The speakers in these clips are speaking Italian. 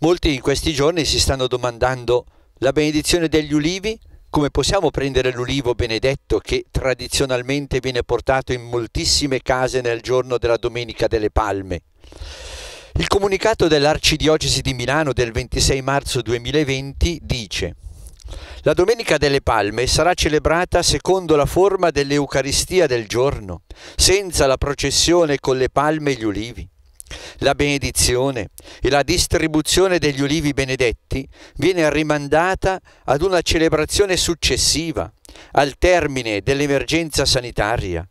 Molti in questi giorni si stanno domandando la benedizione degli ulivi, come possiamo prendere l'ulivo benedetto che tradizionalmente viene portato in moltissime case nel giorno della Domenica delle Palme? Il comunicato dell'Arcidiocesi di Milano del 26 marzo 2020 dice la Domenica delle Palme sarà celebrata secondo la forma dell'Eucaristia del giorno, senza la processione con le palme e gli ulivi. La benedizione e la distribuzione degli ulivi benedetti viene rimandata ad una celebrazione successiva, al termine dell'emergenza sanitaria,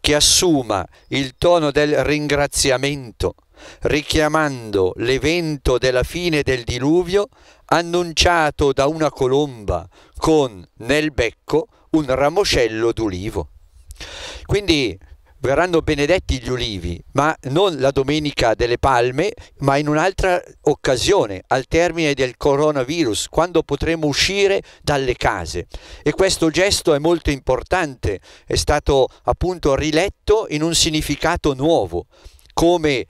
che assuma il tono del ringraziamento, richiamando l'evento della fine del diluvio annunciato da una colomba con nel becco un ramoscello d'ulivo. Quindi verranno benedetti gli ulivi, ma non la domenica delle palme, ma in un'altra occasione, al termine del coronavirus, quando potremo uscire dalle case. E questo gesto è molto importante, è stato appunto riletto in un significato nuovo come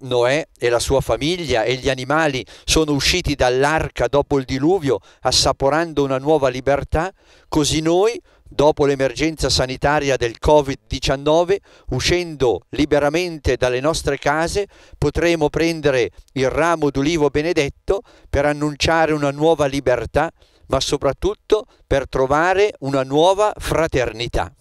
Noè e la sua famiglia e gli animali sono usciti dall'arca dopo il diluvio, assaporando una nuova libertà, così noi dopo l'emergenza sanitaria del Covid-19, uscendo liberamente dalle nostre case, potremo prendere il ramo d'ulivo benedetto per annunciare una nuova libertà, ma soprattutto per trovare una nuova fraternità.